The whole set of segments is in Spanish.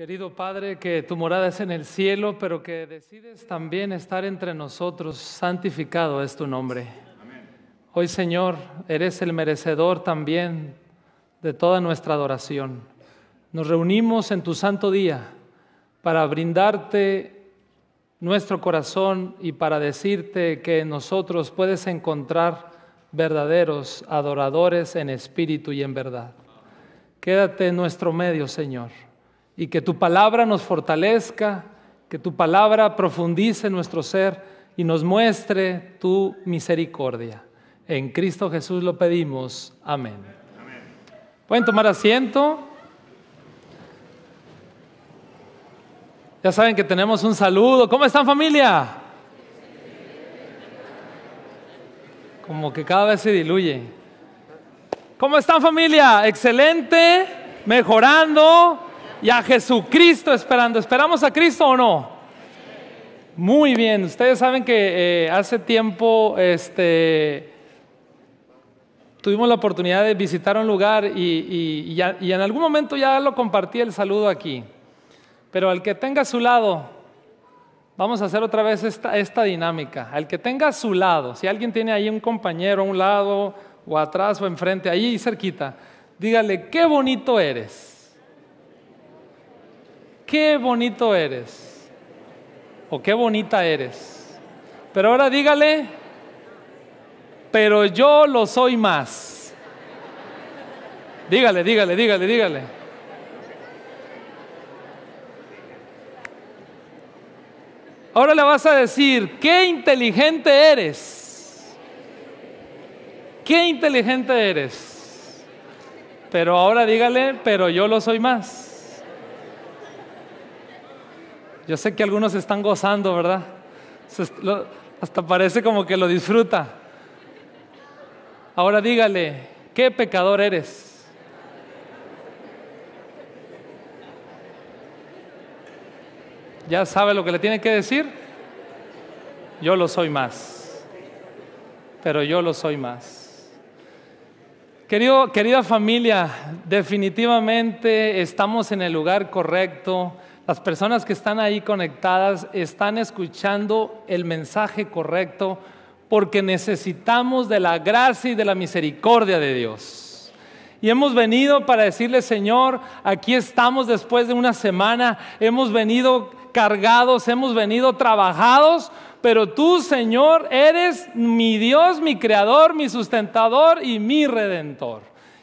Querido Padre, que tu morada es en el cielo, pero que decides también estar entre nosotros, santificado es tu nombre. Hoy, Señor, eres el merecedor también de toda nuestra adoración. Nos reunimos en tu santo día para brindarte nuestro corazón y para decirte que en nosotros puedes encontrar verdaderos adoradores en espíritu y en verdad. Quédate en nuestro medio, Señor y que tu palabra nos fortalezca, que tu palabra profundice nuestro ser y nos muestre tu misericordia. En Cristo Jesús lo pedimos. Amén. Pueden tomar asiento. Ya saben que tenemos un saludo. ¿Cómo están familia? Como que cada vez se diluye. ¿Cómo están familia? Excelente, mejorando, y a Jesucristo esperando. ¿Esperamos a Cristo o no? Muy bien, ustedes saben que eh, hace tiempo este, tuvimos la oportunidad de visitar un lugar y, en algún momento ya lo compartí el saludo aquí. Pero al que tenga a su lado, vamos a hacer otra vez esta, esta dinámica. Al que tenga a su lado, si alguien tiene ahí un compañero a un lado o atrás o enfrente, ahí cerquita, dígale, qué bonito eres qué bonito eres o qué bonita eres. Pero ahora dígale, pero yo lo soy más. Dígale, dígale, dígale, dígale. Ahora le vas a decir, qué inteligente eres. Qué inteligente eres. Pero ahora dígale, pero yo lo soy más. Yo sé que algunos están gozando, ¿verdad? Hasta parece como que lo disfruta. Ahora dígale, ¿qué pecador eres? ya sabe lo que le tiene que decir. Yo lo soy más. Pero yo lo soy más. querida familia, definitivamente estamos en el lugar correcto las personas que están ahí conectadas están escuchando el mensaje correcto porque necesitamos de la gracia y de la misericordia de Dios. Y hemos venido para decirle, Señor, aquí estamos después de una semana, hemos venido cargados, hemos venido trabajados, pero tú, Señor, eres mi Dios, mi creador, mi sustentador y mi redentor.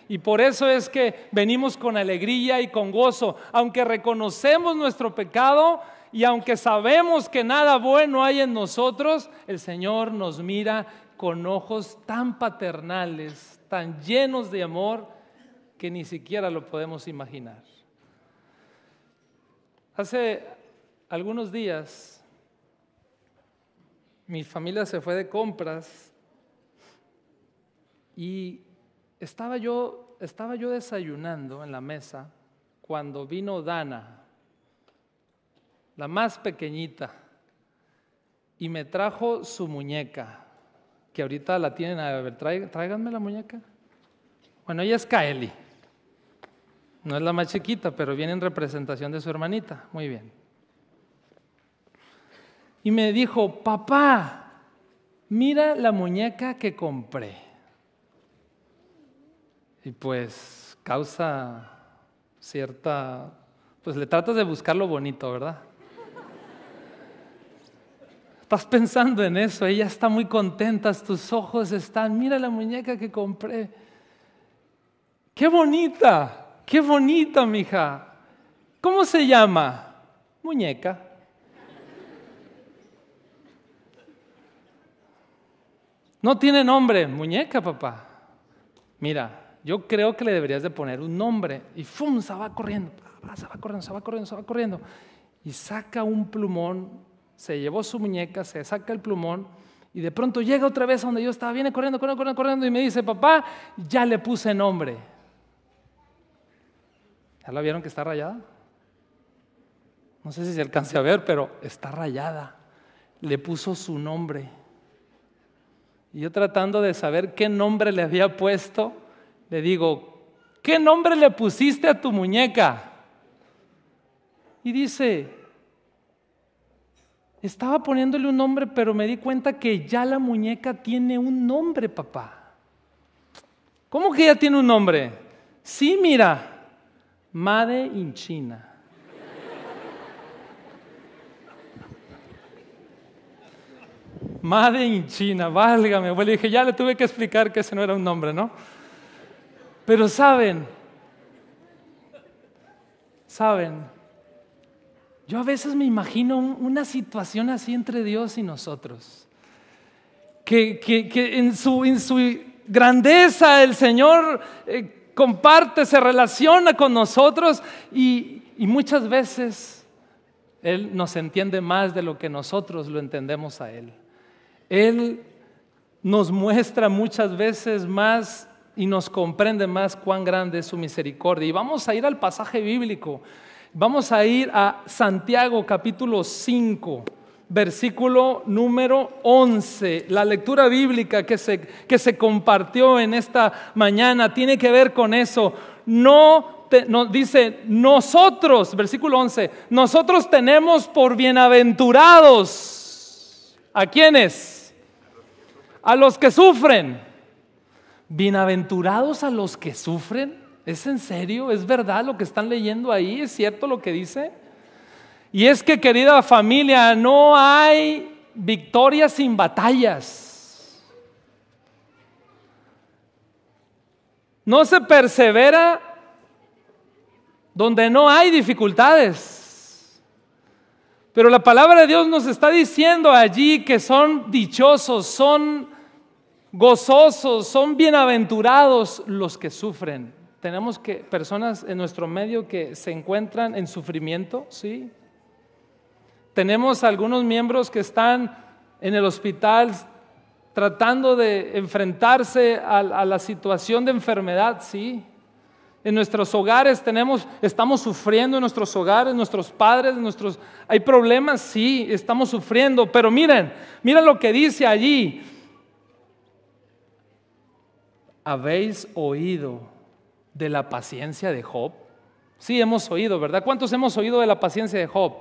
Y por eso es que venimos con alegría y con gozo, aunque reconocemos nuestro pecado y aunque sabemos que nada bueno hay en nosotros, el Señor nos mira con ojos tan paternales, tan llenos de amor, que ni siquiera lo podemos imaginar. Hace algunos días mi familia se fue de compras y estaba yo, estaba yo desayunando en la mesa cuando vino Dana, la más pequeñita, y me trajo su muñeca, que ahorita la tienen, a ver, tráiganme la muñeca. Bueno, ella es Kaeli, no es la más chiquita, pero viene en representación de su hermanita, muy bien. Y me dijo, papá, mira la muñeca que compré y pues causa cierta, pues le tratas de buscar lo bonito, ¿verdad? Estás pensando en eso, ella está muy contenta, tus ojos están, mira la muñeca que compré. Qué bonita, qué bonita, mija. ¿Cómo se llama? Muñeca. No tiene nombre, muñeca, papá. Mira, yo creo que le deberías de poner un nombre. Y ¡fum! Se va corriendo, se va corriendo, se va corriendo, se va corriendo. Y saca un plumón, se llevó su muñeca, se saca el plumón y de pronto llega otra vez a donde yo estaba, viene corriendo, corriendo, corriendo, corriendo y me dice, papá, ya le puse nombre. ¿Ya la vieron que está rayada? No sé si se alcance a ver, pero está rayada. Le puso su nombre. Y yo tratando de saber qué nombre le había puesto, le digo, ¿qué nombre le pusiste a tu muñeca? Y dice, estaba poniéndole un nombre, pero me di cuenta que ya la muñeca tiene un nombre, papá. ¿Cómo que ya tiene un nombre? Sí, mira, Made in China. Madre in China, válgame. Le dije, ya le tuve que explicar que ese no era un nombre, ¿no? Pero saben, saben, yo a veces me imagino una situación así entre Dios y nosotros, que, en, su, grandeza el Señor eh, comparte, se relaciona con nosotros y muchas veces Él nos entiende más de lo que nosotros lo entendemos a Él. Él nos muestra muchas veces más y nos comprende más cuán grande es su misericordia. Y vamos a ir al pasaje bíblico. Vamos a ir a Santiago capítulo 5, versículo número 11. La lectura bíblica que se, que se compartió en esta mañana tiene que ver con eso. No, te, dice nosotros, versículo 11, nosotros tenemos por bienaventurados. ¿A quiénes? A los que sufren bienaventurados a los que sufren. ¿Es en serio? ¿Es verdad lo que están leyendo ahí? ¿Es cierto lo que dice? Y es que, querida familia, no hay victoria sin batallas. No se persevera donde no hay dificultades. Pero la palabra de Dios nos está diciendo allí que son dichosos, son Gozosos, son bienaventurados los que sufren. Tenemos que personas en nuestro medio que se encuentran en sufrimiento, ¿sí? Tenemos algunos miembros que están en el hospital tratando de enfrentarse a, la situación de enfermedad, ¿sí? En nuestros hogares tenemos, estamos sufriendo en nuestros hogares, nuestros padres, nuestros, hay problemas, sí, estamos sufriendo, pero miren, miren lo que dice allí habéis oído de la paciencia de Job? Sí, hemos oído, ¿verdad? ¿Cuántos hemos oído de la paciencia de Job?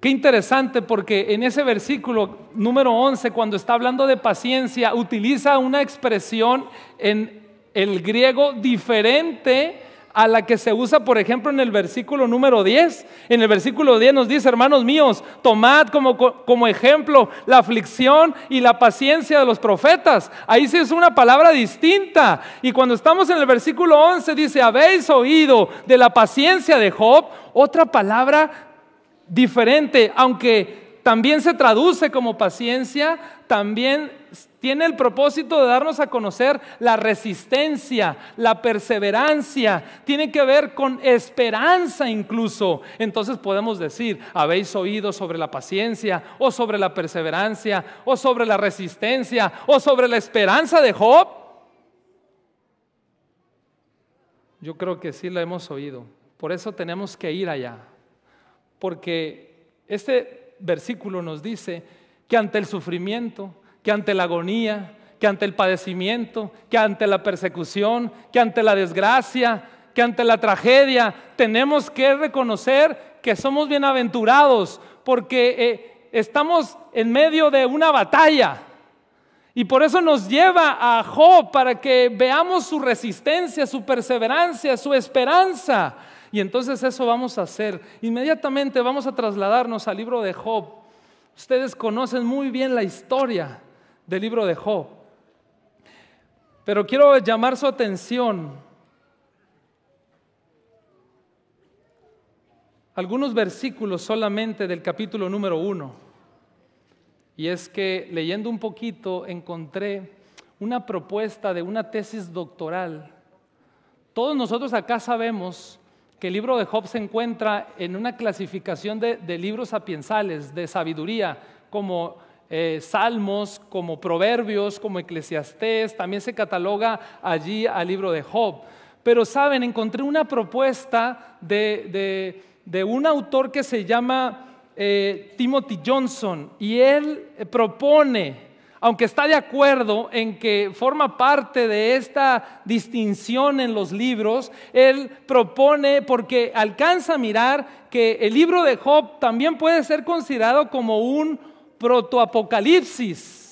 Qué interesante porque en ese versículo número 11, cuando está hablando de paciencia, utiliza una expresión en el griego diferente a la que se usa, por ejemplo, en el versículo número 10. En el versículo 10 nos dice, hermanos míos, tomad como, ejemplo la aflicción y la paciencia de los profetas. Ahí sí es una palabra distinta. Y cuando estamos en el versículo 11 dice, habéis oído de la paciencia de Job, otra palabra diferente, aunque también se traduce como paciencia, también tiene el propósito de darnos a conocer la resistencia, la perseverancia, tiene que ver con esperanza incluso. Entonces podemos decir, habéis oído sobre la paciencia o sobre la perseverancia o sobre la resistencia o sobre la esperanza de Job. Yo creo que sí la hemos oído. Por eso tenemos que ir allá. Porque este versículo nos dice que ante el sufrimiento, que ante la agonía, que ante el padecimiento, que ante la persecución, que ante la desgracia, que ante la tragedia, tenemos que reconocer que somos bienaventurados porque eh, estamos en medio de una batalla. Y por eso nos lleva a Job para que veamos su resistencia, su perseverancia, su esperanza. Y entonces eso vamos a hacer. Inmediatamente vamos a trasladarnos al libro de Job. Ustedes conocen muy bien la historia del libro de Job. Pero quiero llamar su atención algunos versículos solamente del capítulo número uno. Y es que leyendo un poquito encontré una propuesta de una tesis doctoral. Todos nosotros acá sabemos que el libro de Job se encuentra en una clasificación de, libros sapiensales, de sabiduría, como eh, Salmos, como Proverbios, como Eclesiastés, también se cataloga allí al libro de Job. Pero saben, encontré una propuesta de, un autor que se llama eh, Timothy Johnson y él propone aunque está de acuerdo en que forma parte de esta distinción en los libros, él propone, porque alcanza a mirar que el libro de Job también puede ser considerado como un protoapocalipsis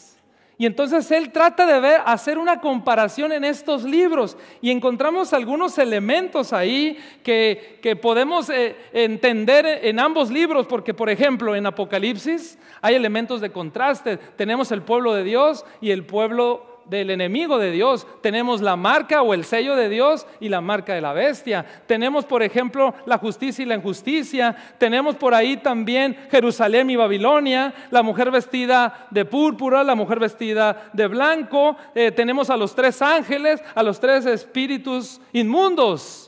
y entonces él trata de hacer una comparación en estos libros y encontramos algunos elementos ahí que, podemos eh, entender en ambos libros, porque por ejemplo en Apocalipsis hay elementos de contraste. Tenemos el pueblo de Dios y el pueblo del enemigo de Dios. Tenemos la marca o el sello de Dios y la marca de la bestia. Tenemos, por ejemplo, la justicia y la injusticia. Tenemos por ahí también Jerusalén y Babilonia, la mujer vestida de púrpura, la mujer vestida de blanco. Eh, tenemos a los tres ángeles, a los tres espíritus inmundos.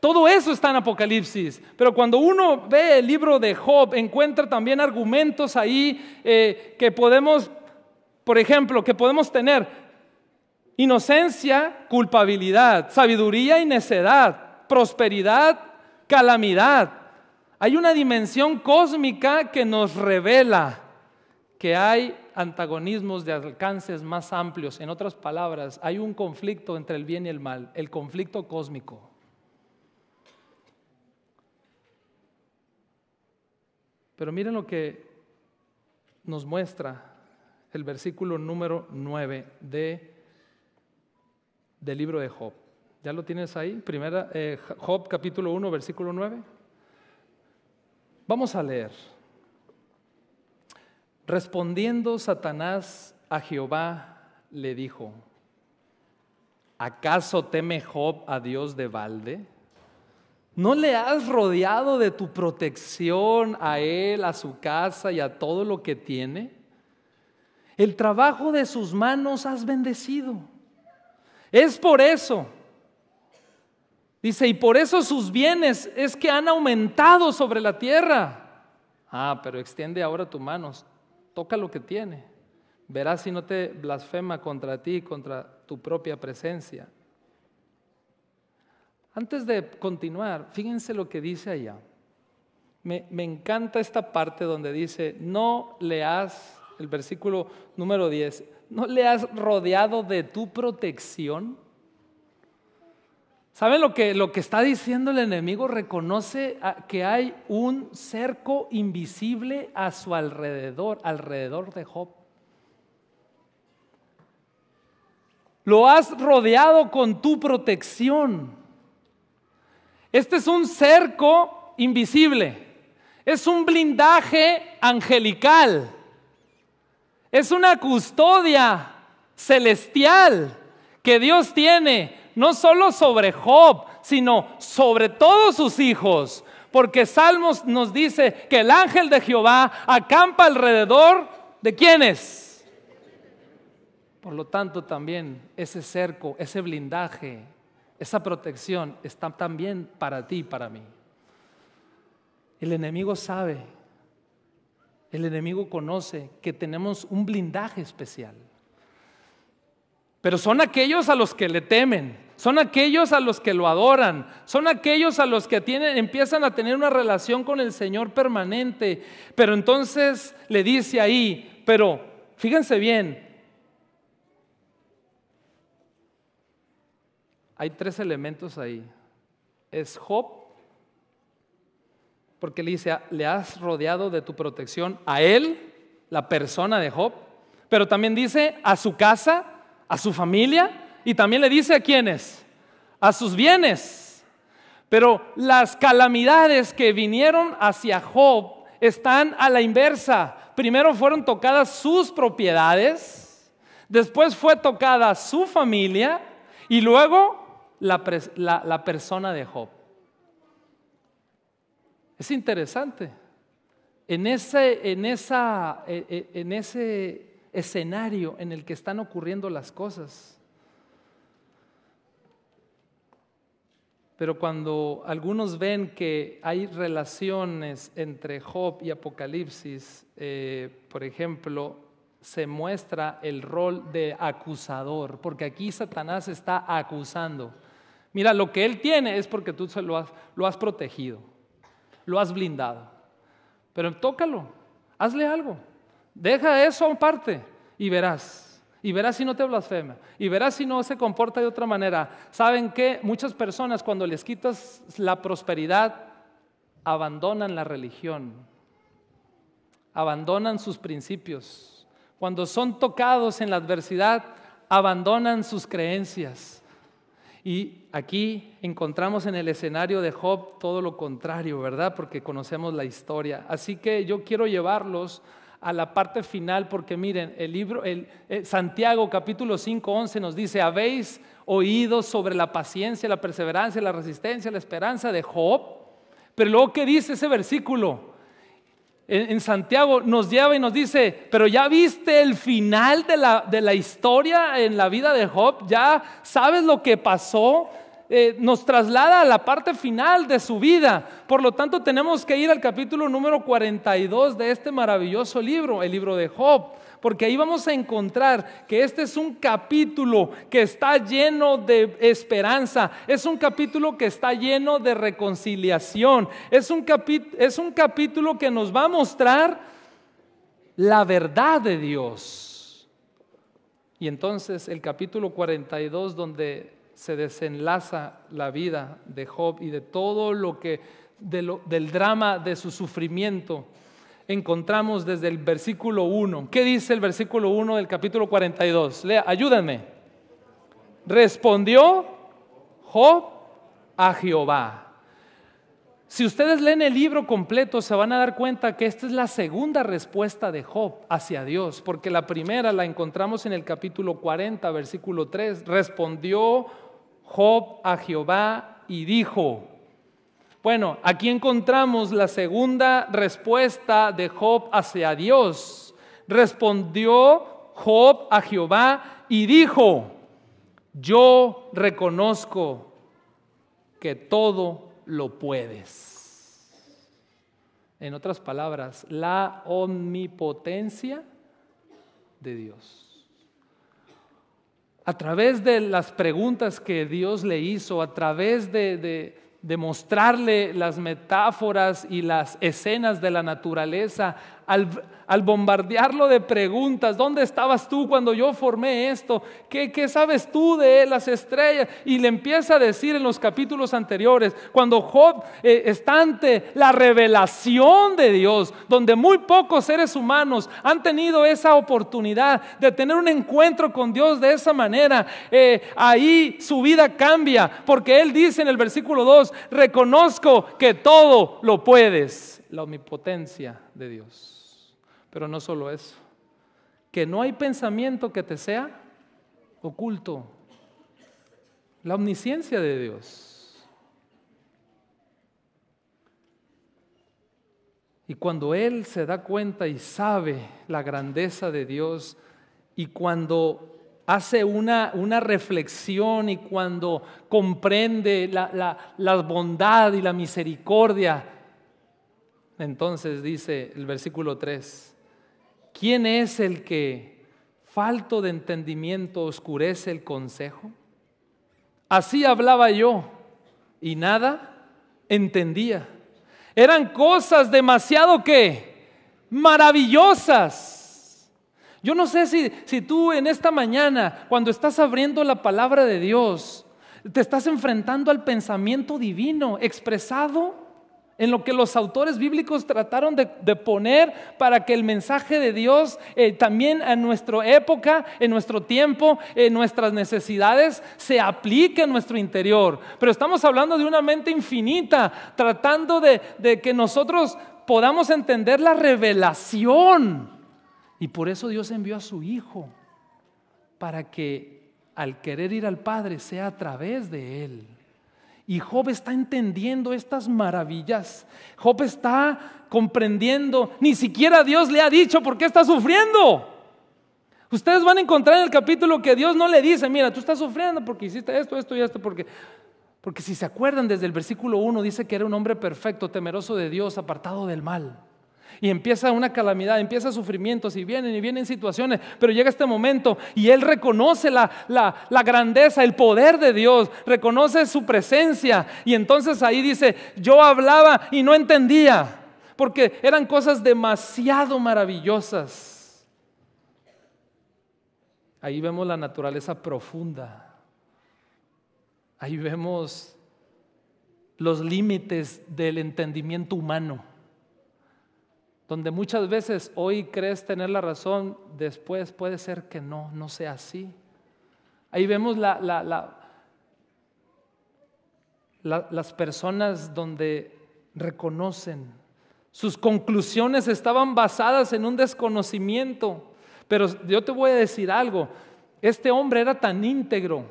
Todo eso está en Apocalipsis. Pero cuando uno ve el libro de Job, encuentra también argumentos ahí eh, que podemos por ejemplo, que podemos tener inocencia, culpabilidad, sabiduría y necedad, prosperidad, calamidad. Hay una dimensión cósmica que nos revela que hay antagonismos de alcances más amplios. En otras palabras, hay un conflicto entre el bien y el mal, el conflicto cósmico. Pero miren lo que nos muestra el versículo número 9 de, del libro de Job. ¿Ya lo tienes ahí? Primera, eh, Job capítulo 1, versículo 9. Vamos a leer. Respondiendo Satanás a Jehová, le dijo, ¿acaso teme Job a Dios de balde? ¿No le has rodeado de tu protección a él, a su casa y a todo lo que tiene? El trabajo de sus manos has bendecido. Es por eso. Dice, y por eso sus bienes es que han aumentado sobre la tierra. Ah, pero extiende ahora tus manos, toca lo que tiene. Verás si no te blasfema contra ti, contra tu propia presencia. Antes de continuar, fíjense lo que dice allá. Me, me encanta esta parte donde dice, no le has el versículo número 10, ¿no le has rodeado de tu protección? ¿Saben lo que, lo que está diciendo el enemigo? Reconoce que hay un cerco invisible a su alrededor, alrededor de Job. Lo has rodeado con tu protección. Este es un cerco invisible. Es un blindaje angelical. Es una custodia celestial que Dios tiene, no solo sobre Job, sino sobre todos sus hijos. Porque Salmos nos dice que el ángel de Jehová acampa alrededor de quienes. Por lo tanto, también ese cerco, ese blindaje, esa protección está también para ti y para mí. El enemigo sabe el enemigo conoce que tenemos un blindaje especial. Pero son aquellos a los que le temen, son aquellos a los que lo adoran, son aquellos a los que tienen, empiezan a tener una relación con el Señor permanente. Pero entonces le dice ahí, pero fíjense bien, hay tres elementos ahí. Es Job, porque le dice, le has rodeado de tu protección a él, la persona de Job, pero también dice a su casa, a su familia, y también le dice a quiénes, a sus bienes. Pero las calamidades que vinieron hacia Job están a la inversa. Primero fueron tocadas sus propiedades, después fue tocada su familia y luego la, la persona de Job. Es interesante. En ese, en, esa, e, e, en ese escenario en el que están ocurriendo las cosas. Pero cuando algunos ven que hay relaciones entre Job y Apocalipsis, eh, por ejemplo, se muestra el rol de acusador, porque aquí Satanás está acusando. Mira, lo que él tiene es porque tú lo has protegido lo has blindado. Pero tócalo, hazle algo. Deja eso parte y verás. Y verás si no te blasfema. Y verás si no se comporta de otra manera. ¿Saben que Muchas personas cuando les quitas la prosperidad, abandonan la religión. Abandonan sus principios. Cuando son tocados en la adversidad, abandonan sus creencias y aquí encontramos en el escenario de Job todo lo contrario, ¿verdad? Porque conocemos la historia. Así que yo quiero llevarlos a la parte final porque miren, el libro el, eh, Santiago capítulo 5, 11 nos dice, "Habéis oído sobre la paciencia, la perseverancia, la resistencia, la esperanza de Job." Pero luego qué dice ese versículo? en, Santiago nos lleva y nos dice, pero ya viste el final de la, de la historia en la vida de Job, ya sabes lo que pasó, eh, nos traslada a la parte final de su vida. Por lo tanto, tenemos que ir al capítulo número 42 de este maravilloso libro, el libro de Job, porque ahí vamos a encontrar que este es un capítulo que está lleno de esperanza, es un capítulo que está lleno de reconciliación, es un, es un capítulo que nos va a mostrar la verdad de Dios. Y entonces el capítulo 42, donde se desenlaza la vida de Job y de todo lo que, del drama de su sufrimiento, encontramos desde el versículo 1. ¿Qué dice el versículo 1 del capítulo 42? Lea, ayúdenme. Respondió Job a Jehová. Si ustedes leen el libro completo, se van a dar cuenta que esta es la segunda respuesta de Job hacia Dios, porque la primera la encontramos en el capítulo 40, versículo 3. Respondió Job a Jehová y dijo, bueno, aquí encontramos la segunda respuesta de Job hacia Dios. Respondió Job a Jehová y dijo, yo reconozco que todo lo puedes. En otras palabras, la omnipotencia de Dios a través de las preguntas que Dios le hizo, a través de, mostrarle las metáforas y las escenas de la naturaleza, al, bombardearlo de preguntas, ¿dónde estabas tú cuando yo formé esto? ¿Qué, sabes tú de las estrellas? Y le empieza a decir en los capítulos anteriores, cuando Job eh, está ante la revelación de Dios, donde muy pocos seres humanos han tenido esa oportunidad de tener un encuentro con Dios de esa manera, eh, ahí su vida cambia, porque él dice en el versículo 2, reconozco que todo lo puedes, la omnipotencia de Dios. Pero no solo eso, que no hay pensamiento que te sea oculto. La omnisciencia de Dios. Y cuando Él se da cuenta y sabe la grandeza de Dios, y cuando hace una, una, reflexión y cuando comprende la, la, bondad y la misericordia, entonces dice el versículo 3, ¿Quién es el que, falto de entendimiento, oscurece el consejo? Así hablaba yo y nada entendía. Eran cosas demasiado que maravillosas. Yo no sé si, si tú en esta mañana, cuando estás abriendo la palabra de Dios, te estás enfrentando al pensamiento divino expresado en lo que los autores bíblicos trataron de, poner para que el mensaje de Dios eh, también en nuestra época, en nuestro tiempo, en nuestras necesidades, se aplique en nuestro interior. Pero estamos hablando de una mente infinita, tratando de que nosotros podamos entender la revelación. Y por eso Dios envió a su Hijo, para que al querer ir al Padre sea a través de Él. Y Job está entendiendo estas maravillas. Job está comprendiendo. Ni siquiera Dios le ha dicho por qué está sufriendo. Ustedes van a encontrar en el capítulo que Dios no le dice, mira, tú estás sufriendo porque hiciste esto, esto y esto, porque... Porque si se acuerdan desde el versículo 1 dice que era un hombre perfecto, temeroso de Dios, apartado del mal. Y empieza una calamidad, empieza sufrimientos y vienen y vienen situaciones, pero llega este momento y él reconoce la, la grandeza, el poder de Dios, reconoce su presencia y entonces ahí dice, yo hablaba y no entendía, porque eran cosas demasiado maravillosas. Ahí vemos la naturaleza profunda. Ahí vemos los límites del entendimiento humano donde muchas veces hoy crees tener la razón, después puede ser que no, no sea así. Ahí vemos la, las personas donde reconocen. Sus conclusiones estaban basadas en un desconocimiento. Pero yo te voy a decir algo. Este hombre era tan íntegro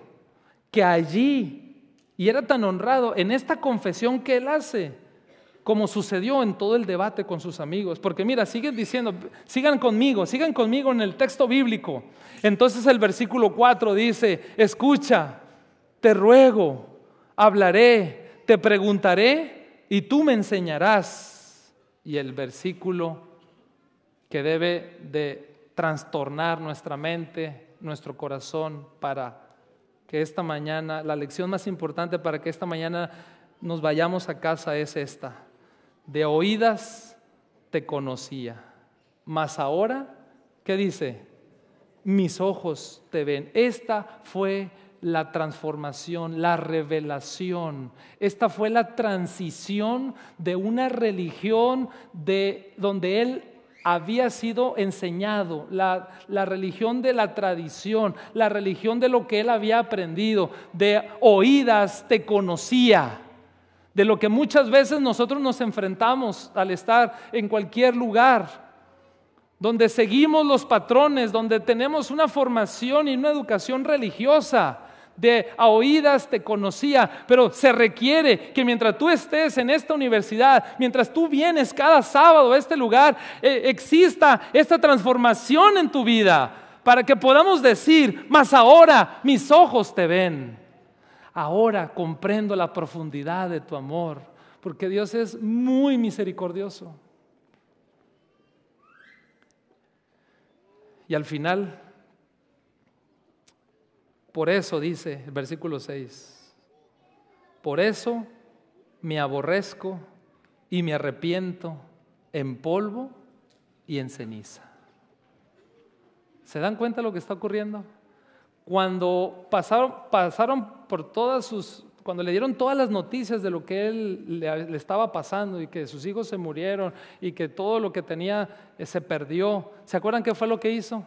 que allí, y era tan honrado, en esta confesión que él hace, como sucedió en todo el debate con sus amigos. Porque mira, siguen diciendo, sigan conmigo, sigan conmigo en el texto bíblico. Entonces el versículo 4 dice, escucha, te ruego, hablaré, te preguntaré y tú me enseñarás. Y el versículo que debe de trastornar nuestra mente, nuestro corazón, para que esta mañana, la lección más importante para que esta mañana nos vayamos a casa es esta de oídas te conocía, mas ahora, ¿qué dice? Mis ojos te ven. Esta fue la transformación, la revelación. Esta fue la transición de una religión de donde él había sido enseñado, la, religión de la tradición, la religión de lo que él había aprendido, de oídas te conocía de lo que muchas veces nosotros nos enfrentamos al estar en cualquier lugar, donde seguimos los patrones, donde tenemos una formación y una educación religiosa, de a oídas te conocía, pero se requiere que mientras tú estés en esta universidad, mientras tú vienes cada sábado a este lugar, eh, exista esta transformación en tu vida para que podamos decir, mas ahora mis ojos te ven ahora comprendo la profundidad de tu amor, porque Dios es muy misericordioso. Y al final, por eso dice el versículo 6, por eso me aborrezco y me arrepiento en polvo y en ceniza. ¿Se dan cuenta lo que está ocurriendo? cuando pasaron, pasaron por todas sus, cuando le dieron todas las noticias de lo que él le, estaba pasando y que sus hijos se murieron y que todo lo que tenía eh, se perdió, ¿se acuerdan qué fue lo que hizo?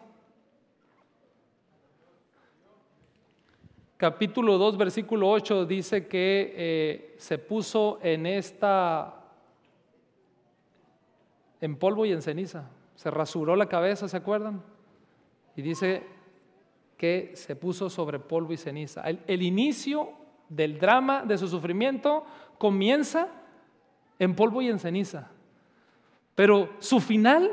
Capítulo 2, versículo 8 dice que eh, se puso en esta, en polvo y en ceniza, se rasuró la cabeza, ¿se acuerdan? Y dice, que se puso sobre polvo y ceniza. El, inicio del drama de su sufrimiento comienza en polvo y en ceniza. Pero su final,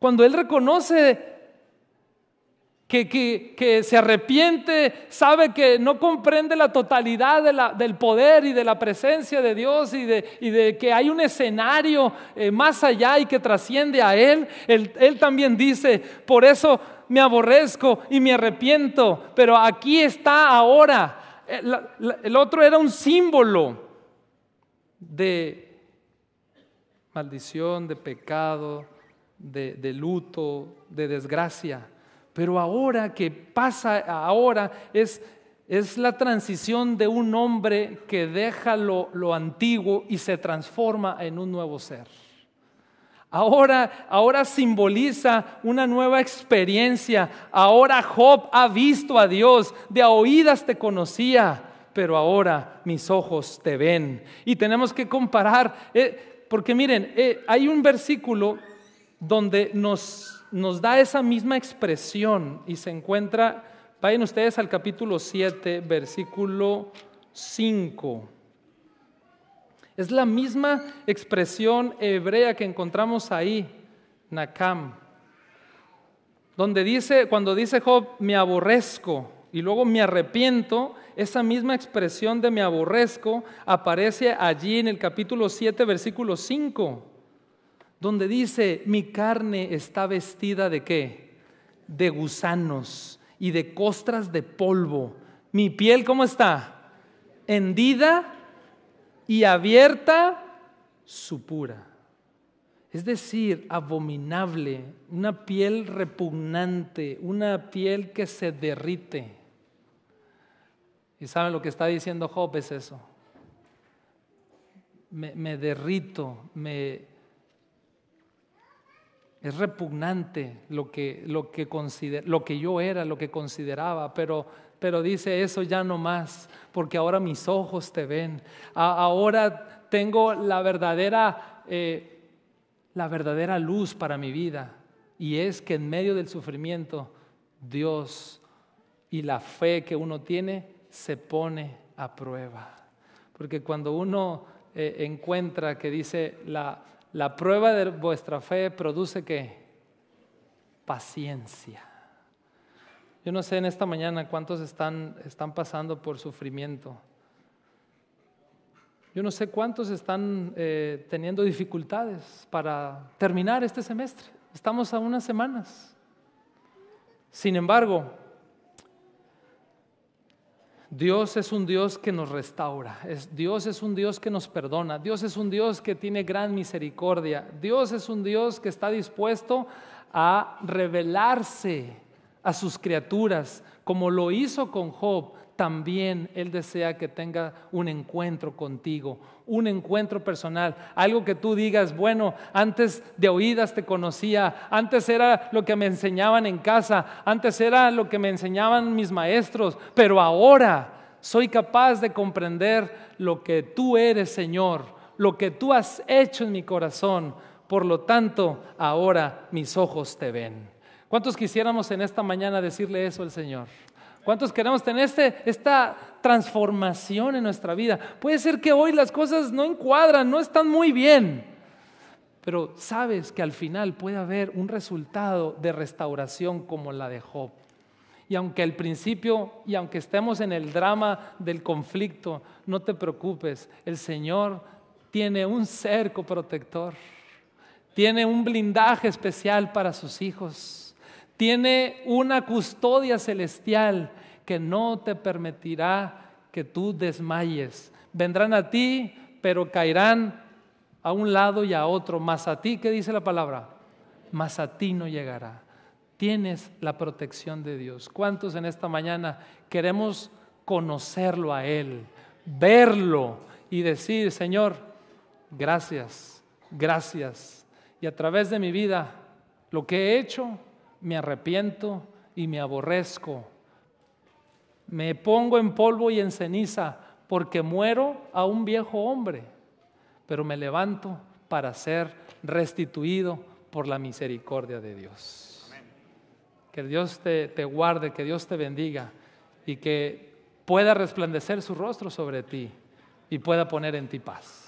cuando él reconoce que, se arrepiente, sabe que no comprende la totalidad del poder y de la presencia de Dios y de, de que hay un escenario eh, más allá y que trasciende a él. Él también dice, por eso me aborrezco y me arrepiento, pero aquí está ahora. Eh, el, otro era un símbolo de maldición, de pecado, de, luto, de desgracia. Pero ahora que pasa, ahora es, es la transición de un hombre que deja lo, antiguo y se transforma en un nuevo ser. Ahora, ahora simboliza una nueva experiencia. Ahora Job ha visto a Dios, de oídas te conocía, pero ahora mis ojos te ven. Y tenemos que comparar, eh, porque miren, eh, hay un versículo donde nos, nos da esa misma expresión y se encuentra, vayan ustedes al capítulo 7, versículo 5. Es la misma expresión hebrea que encontramos ahí, Nakam, donde dice, cuando dice Job, me aborrezco y luego me arrepiento, esa misma expresión de me aborrezco aparece allí en el capítulo 7, versículo 5, donde dice, mi carne está vestida de qué? De gusanos y de costras de polvo. Mi piel, ¿cómo está? Hendida y abierta supura. Es decir, abominable, una piel repugnante, una piel que se derrite. Y saben lo que está diciendo Job es eso. Me, me derrito, me, es repugnante lo que, lo, que lo que yo era, lo que consideraba, pero pero dice eso ya no más, porque ahora mis ojos te ven, ahora tengo la verdadera, eh, la verdadera luz para mi vida, y es que en medio del sufrimiento Dios y la fe que uno tiene se pone a prueba, porque cuando uno eh, encuentra que dice la, la prueba de vuestra fe produce que paciencia. Yo no sé en esta mañana cuántos están, están pasando por sufrimiento. Yo no sé cuántos están eh, teniendo dificultades para terminar este semestre. Estamos a unas semanas. Sin embargo, Dios es un Dios que nos restaura, Dios es un Dios que nos perdona, Dios es un Dios que tiene gran misericordia, Dios es un Dios que está dispuesto a revelarse a sus criaturas, como lo hizo con Job, también Él desea que tenga un encuentro contigo, un encuentro personal, algo que tú digas, bueno, antes de oídas te conocía, antes era lo que me enseñaban en casa, antes era lo que me enseñaban mis maestros, pero ahora soy capaz de comprender lo que tú eres, Señor, lo que tú has hecho en mi corazón, por lo tanto, ahora mis ojos te ven. ¿Cuántos quisiéramos en esta mañana decirle eso al Señor? ¿Cuántos queremos tener este, esta transformación en nuestra vida? Puede ser que hoy las cosas no encuadran, no están muy bien, pero sabes que al final puede haber un resultado de restauración como la de Job. Y aunque al principio y aunque estemos en el drama del conflicto, no te preocupes, el Señor tiene un cerco protector, tiene un blindaje especial para sus hijos tiene una custodia celestial que no te permitirá que tú desmayes. Vendrán a ti, pero caerán a un lado y a otro. Más a ti, ¿qué dice la palabra? Mas a ti no llegará. Tienes la protección de Dios. ¿Cuántos en esta mañana queremos conocerlo a Él, verlo y decir, Señor, gracias, gracias. Y a través de mi vida, lo que he hecho, me arrepiento y me aborrezco. Me pongo en polvo y en ceniza porque muero a un viejo hombre, pero me levanto para ser restituido por la misericordia de Dios. Que Dios te guarde, que Dios te bendiga y que pueda resplandecer su rostro sobre ti y pueda poner en ti paz.